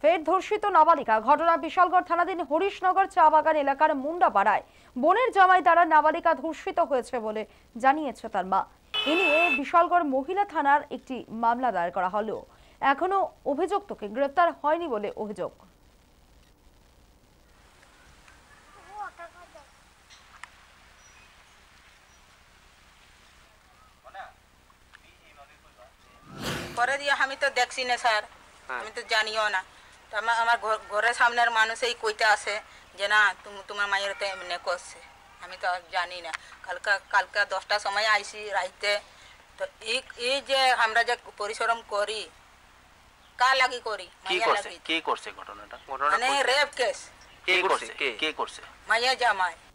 ফের ধর্ষিত নাবালিকা ঘটনা বিশালগড় থানাধীন হরিশনগর চা বাগান এলাকার মুন্ডাপাড়ায় বোনের জামাই দ্বারা নাবালিকা ধর্ষিত হয়েছে বলে জানিয়েছে তার মা এ নিয়ে বিশালগড় মহিলা থানার একটি মামলা দায়ের করা হলেও এখনও অভিযুক্তকে গ্রেপ্তার হয়নি বলে অভিযোগ পরে দিয়ে আমি তো দেখছি না স্যার আমি তো জানিও না আমার আমার ঘরের সামনের মানুষ এই কইতে আসে যে না তোমার মায়ের তো এমনি করছে আমি তো জানি না কালকা কালকা দশটা সময় আইসি রাইতে তো এই যে আমরা যে পরিশ্রম করি কার লাগি করি কি করছে কি করছে ঘটনাটা মানে রেপ কেস কে করছে কে করছে মাইয়া জামাই